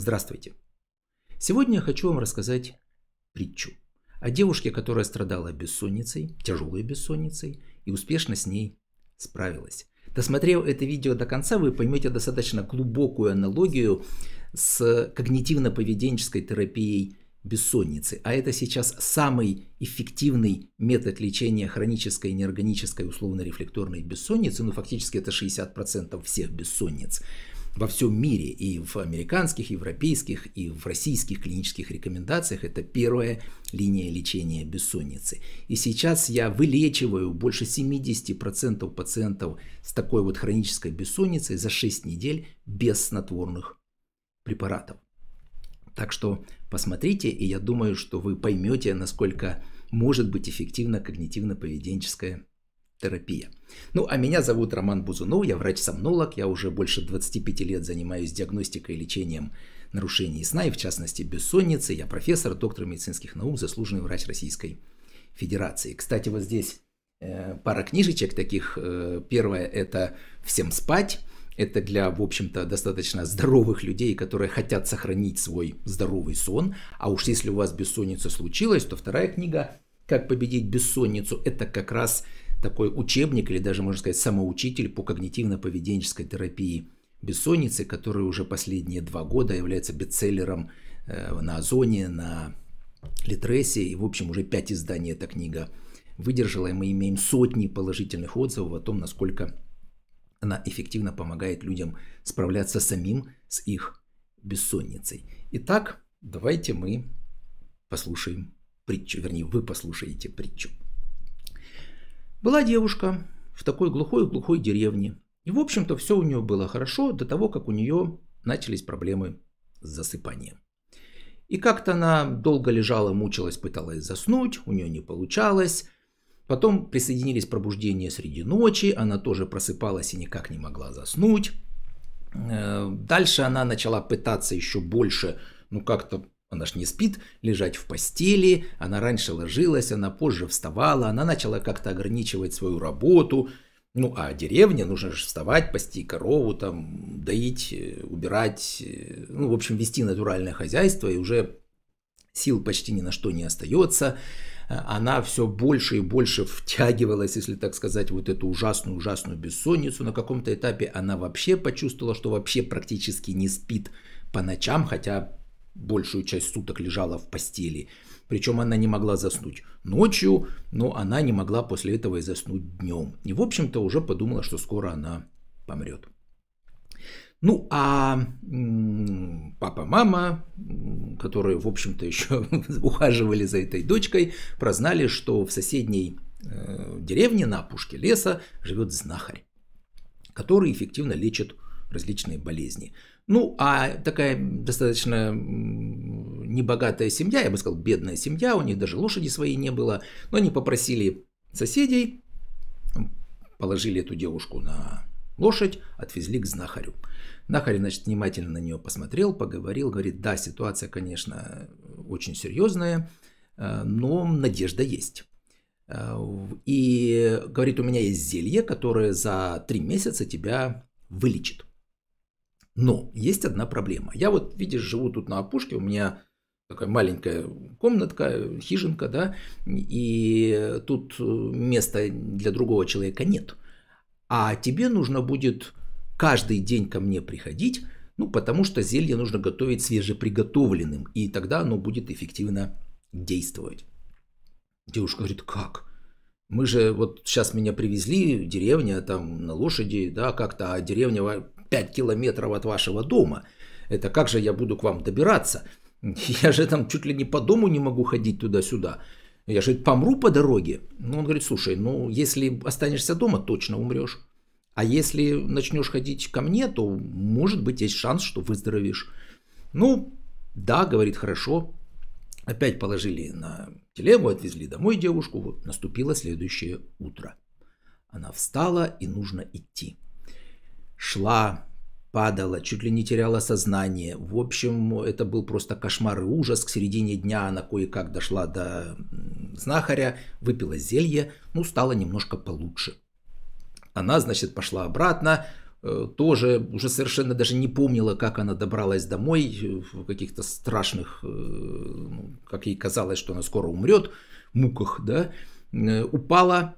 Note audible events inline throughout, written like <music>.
Здравствуйте! Сегодня я хочу вам рассказать притчу о девушке, которая страдала бессонницей, тяжелой бессонницей и успешно с ней справилась. Досмотрев это видео до конца, вы поймете достаточно глубокую аналогию с когнитивно-поведенческой терапией бессонницы. А это сейчас самый эффективный метод лечения хронической неорганической условно-рефлекторной бессонницы. Ну, фактически это 60% всех бессонниц во всем мире, и в американских, европейских, и в российских клинических рекомендациях, это первая линия лечения бессонницы. И сейчас я вылечиваю больше 70% пациентов с такой вот хронической бессонницей за 6 недель без снотворных препаратов. Так что посмотрите, и я думаю, что вы поймете, насколько может быть эффективна когнитивно-поведенческая терапия. Ну, а меня зовут Роман Бузунов, я врач-сомнолог, я уже больше 25 лет занимаюсь диагностикой и лечением нарушений сна, и в частности бессонницы. Я профессор, доктор медицинских наук, заслуженный врач Российской Федерации. Кстати, вот здесь э, пара книжечек таких. Э, первое – это «Всем спать». Это для, в общем-то, достаточно здоровых людей, которые хотят сохранить свой здоровый сон. А уж если у вас бессонница случилась, то вторая книга «Как победить бессонницу» – это как раз – такой учебник или даже, можно сказать, самоучитель по когнитивно-поведенческой терапии бессонницы, который уже последние два года является бестселлером э, на Озоне, на Литресе, и, в общем, уже пять изданий эта книга выдержала, и мы имеем сотни положительных отзывов о том, насколько она эффективно помогает людям справляться самим с их бессонницей. Итак, давайте мы послушаем притчу, вернее, вы послушаете притчу. Была девушка в такой глухой-глухой деревне. И, в общем-то, все у нее было хорошо до того, как у нее начались проблемы с засыпанием. И как-то она долго лежала, мучилась, пыталась заснуть, у нее не получалось. Потом присоединились пробуждения среди ночи, она тоже просыпалась и никак не могла заснуть. Э, дальше она начала пытаться еще больше, ну как-то она ж не спит лежать в постели, она раньше ложилась, она позже вставала, она начала как-то ограничивать свою работу. Ну, а деревня, нужно же вставать, пасти корову, там, доить, э, убирать, э, ну, в общем, вести натуральное хозяйство, и уже сил почти ни на что не остается. Э, она все больше и больше втягивалась, если так сказать, вот эту ужасную-ужасную бессонницу. На каком-то этапе она вообще почувствовала, что вообще практически не спит по ночам, хотя большую часть суток лежала в постели. Причем она не могла заснуть ночью, но она не могла после этого и заснуть днем. И, в общем-то, уже подумала, что скоро она помрет. Ну, а папа-мама, которые, в общем-то, еще <laughs> ухаживали за этой дочкой, прознали, что в соседней э, деревне на опушке леса живет знахарь, который эффективно лечит различные болезни. Ну, а такая достаточно небогатая семья, я бы сказал, бедная семья, у них даже лошади своей не было, но они попросили соседей, положили эту девушку на лошадь, отвезли к знахарю. Знахарь, значит, внимательно на нее посмотрел, поговорил, говорит, да, ситуация, конечно, очень серьезная, э, но надежда есть. Э, и говорит, у меня есть зелье, которое за три месяца тебя вылечит. Но есть одна проблема. Я вот, видишь, живу тут на опушке, у меня такая маленькая комнатка, хижинка, да, и тут места для другого человека нет. А тебе нужно будет каждый день ко мне приходить, ну, потому что зелье нужно готовить свежеприготовленным, и тогда оно будет эффективно действовать. Девушка говорит, как? Мы же вот сейчас меня привезли, деревня там на лошади, да, как-то, а деревня 5 километров от вашего дома. Это как же я буду к вам добираться? <laughs> Я же там чуть ли не по дому не могу ходить туда-сюда. Я же помру по дороге. Ну, он говорит, слушай, ну, если останешься дома, точно умрешь. А если начнешь ходить ко мне, то, может быть, есть шанс, что выздоровеешь. Ну, да, говорит, хорошо. Опять положили на телегу, отвезли домой девушку. Вот наступило следующее утро. Она встала и нужно идти шла, падала, чуть ли не теряла сознание. В общем, это был просто кошмар и ужас. К середине дня она кое-как дошла до знахаря, выпила зелье, ну, стало немножко получше. Она, значит, пошла обратно, э, тоже уже совершенно даже не помнила, как она добралась домой, в каких-то страшных, э, ну, как ей казалось, что она скоро умрет, муках, да, э, упала.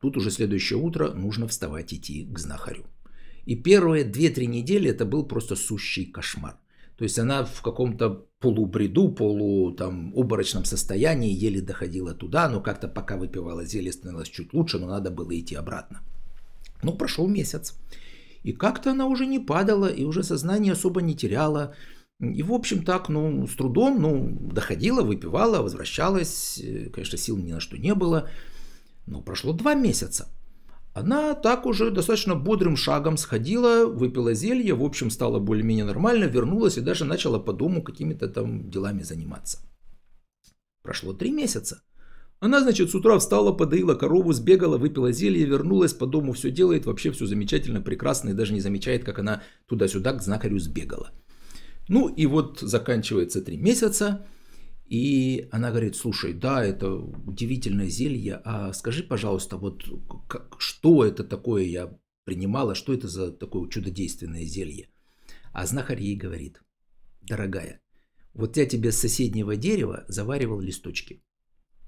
Тут уже следующее утро нужно вставать идти к знахарю. И первые 2-3 недели это был просто сущий кошмар. То есть она в каком-то полубреду, полу там уборочном состоянии еле доходила туда, но как-то пока выпивала зелье становилось чуть лучше, но надо было идти обратно. Ну, прошел месяц. И как-то она уже не падала, и уже сознание особо не теряла. И, в общем, так, ну, с трудом, ну, доходила, выпивала, возвращалась. Э, конечно, сил ни на что не было. Но прошло два месяца. Она так уже достаточно бодрым шагом сходила, выпила зелье, в общем, стала более-менее нормально, вернулась и даже начала по дому какими-то там делами заниматься. Прошло три месяца. Она, значит, с утра встала, подоила корову, сбегала, выпила зелье, вернулась, по дому все делает, вообще все замечательно, прекрасно, и даже не замечает, как она туда-сюда к знакарю сбегала. Ну и вот заканчивается три месяца – и она говорит, слушай, да, это удивительное зелье, а скажи, пожалуйста, вот как, что это такое я принимала, что это за такое чудодейственное зелье? А знахарь ей говорит, дорогая, вот я тебе с соседнего дерева заваривал листочки,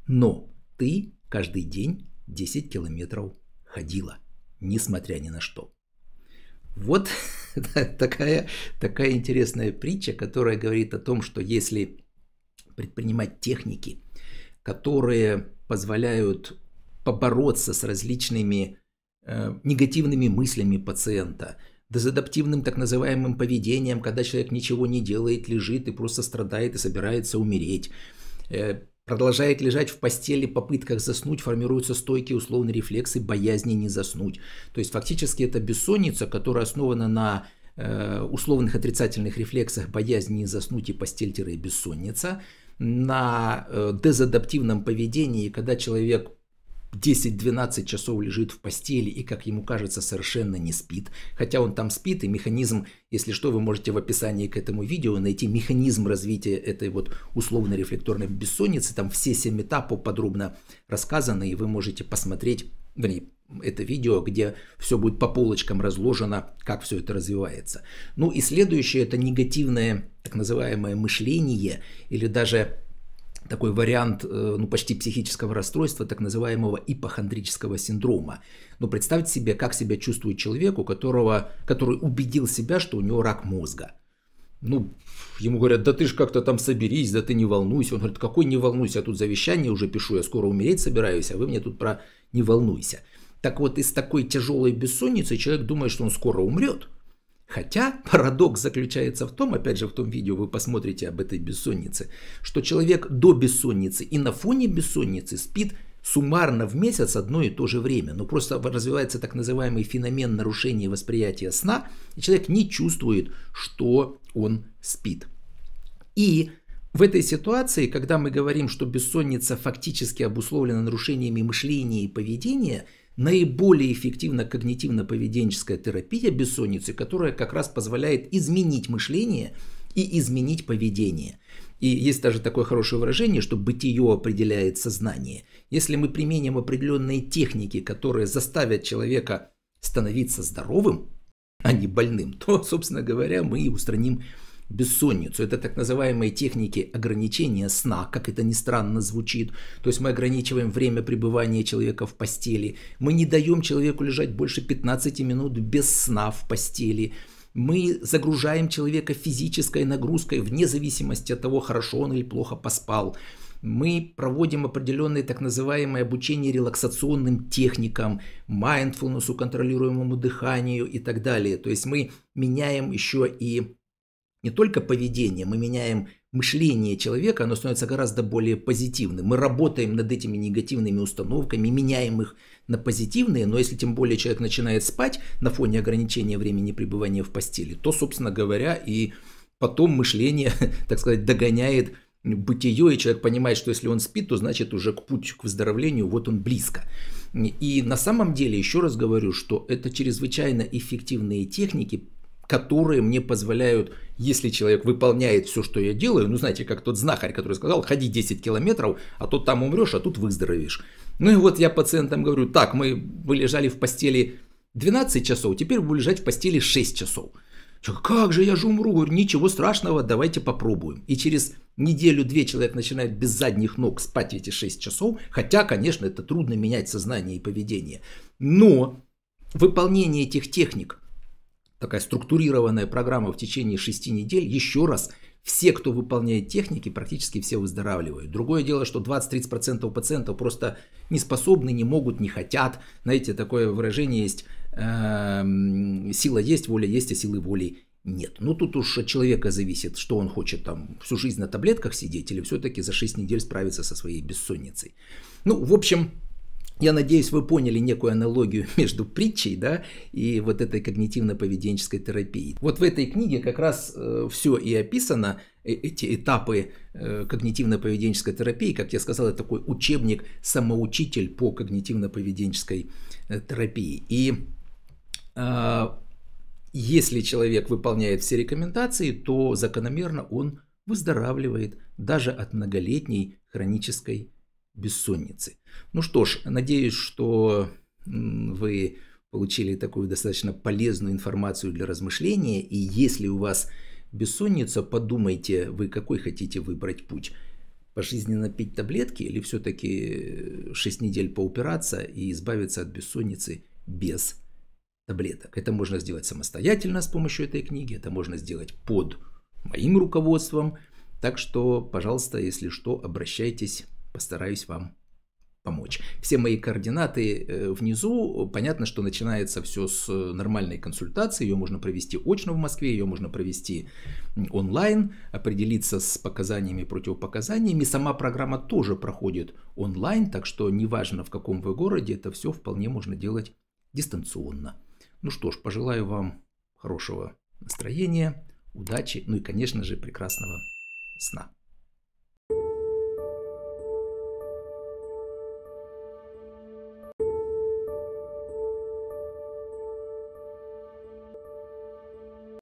но ты каждый день 10 километров ходила, несмотря ни на что. Вот <laughs> такая, такая интересная притча, которая говорит о том, что если предпринимать техники, которые позволяют побороться с различными э, негативными мыслями пациента, дезадаптивным так называемым поведением, когда человек ничего не делает, лежит и просто страдает и собирается умереть. Э, продолжает лежать в постели, попытках заснуть, формируются стойкие условные рефлексы боязни не заснуть. То есть фактически это бессонница, которая основана на э, условных отрицательных рефлексах боязни не заснуть и постель-бессонница – на э, дезадаптивном поведении, когда человек 10-12 часов лежит в постели и, как ему кажется, совершенно не спит. Хотя он там спит, и механизм, если что, вы можете в описании к этому видео найти механизм развития этой вот условно-рефлекторной бессонницы. Там все 7 этапов подробно рассказаны, и вы можете посмотреть, вернее, это видео, где все будет по полочкам разложено, как все это развивается. Ну и следующее это негативное так называемое мышление или даже такой вариант э, ну, почти психического расстройства, так называемого ипохондрического синдрома. Но ну, представьте себе, как себя чувствует человек, у которого, который убедил себя, что у него рак мозга. Ну, ему говорят, да ты же как-то там соберись, да ты не волнуйся. Он говорит, какой не волнуйся, я тут завещание уже пишу, я скоро умереть собираюсь, а вы мне тут про не волнуйся. Так вот, из такой тяжелой бессонницы человек думает, что он скоро умрет. Хотя парадокс заключается в том, опять же в том видео вы посмотрите об этой бессоннице, что человек до бессонницы и на фоне бессонницы спит суммарно в месяц одно и то же время. Но ну, просто развивается так называемый феномен нарушения восприятия сна, и человек не чувствует, что он спит. И в этой ситуации, когда мы говорим, что бессонница фактически обусловлена нарушениями мышления и поведения – наиболее эффективна когнитивно-поведенческая терапия бессонницы, которая как раз позволяет изменить мышление и изменить поведение. И есть даже такое хорошее выражение, что бытие определяет сознание. Если мы применим определенные техники, которые заставят человека становиться здоровым, а не больным, то, собственно говоря, мы и устраним бессонницу. Это так называемые техники ограничения сна, как это ни странно звучит. То есть мы ограничиваем время пребывания человека в постели. Мы не даем человеку лежать больше 15 минут без сна в постели. Мы загружаем человека физической нагрузкой вне зависимости от того, хорошо он или плохо поспал. Мы проводим определенные так называемые обучение релаксационным техникам, mindfulness, контролируемому дыханию и так далее. То есть мы меняем еще и не только поведение, мы меняем мышление человека, оно становится гораздо более позитивным. Мы работаем над этими негативными установками, меняем их на позитивные, но если тем более человек начинает спать на фоне ограничения времени пребывания в постели, то, собственно говоря, и потом мышление, <laughs> так сказать, догоняет бытие, и человек понимает, что если он спит, то значит уже к пути к выздоровлению, вот он близко. И на самом деле, еще раз говорю, что это чрезвычайно эффективные техники, которые мне позволяют, если человек выполняет все, что я делаю, ну знаете, как тот знахарь, который сказал, ходи 10 километров, а то там умрешь, а тут выздоровеешь. Ну и вот я пациентам говорю, так, мы вы лежали в постели 12 часов, теперь вы лежать в постели 6 часов. Как же, я же умру. Говорю, ничего страшного, давайте попробуем. И через неделю-две человек начинает без задних ног спать эти 6 часов, хотя, конечно, это трудно менять сознание и поведение. Но выполнение этих техник – такая структурированная программа в течение шести недель, еще раз, все, кто выполняет техники, практически все выздоравливают. Другое дело, что 20-30% пациентов просто не способны, не могут, не хотят. Знаете, такое выражение есть, эм, сила есть, воля есть, а силы воли нет. Ну тут уж от человека зависит, что он хочет там всю жизнь на таблетках сидеть или все-таки за 6 недель справиться со своей бессонницей. Ну, в общем, я надеюсь, вы поняли некую аналогию <laughs> между притчей да, и вот этой когнитивно-поведенческой терапией. Вот в этой книге как раз э, все и описано, э, эти этапы э, когнитивно-поведенческой терапии, как я сказал, это такой учебник-самоучитель по когнитивно-поведенческой э, терапии. И э, если человек выполняет все рекомендации, то закономерно он выздоравливает даже от многолетней хронической бессонницы. Ну что ж, надеюсь, что вы получили такую достаточно полезную информацию для размышления. И если у вас бессонница, подумайте, вы какой хотите выбрать путь. Пожизненно пить таблетки или все-таки 6 э, недель поупираться и избавиться от бессонницы без таблеток. Это можно сделать самостоятельно с помощью этой книги, это можно сделать под моим руководством. Так что, пожалуйста, если что, обращайтесь постараюсь вам помочь. Все мои координаты э, внизу. Понятно, что начинается все с нормальной консультации. Ее можно провести очно в Москве, ее можно провести онлайн, определиться с показаниями и противопоказаниями. Сама программа тоже проходит онлайн, так что неважно в каком вы городе, это все вполне можно делать дистанционно. Ну что ж, пожелаю вам хорошего настроения, удачи, ну и, конечно же, прекрасного сна.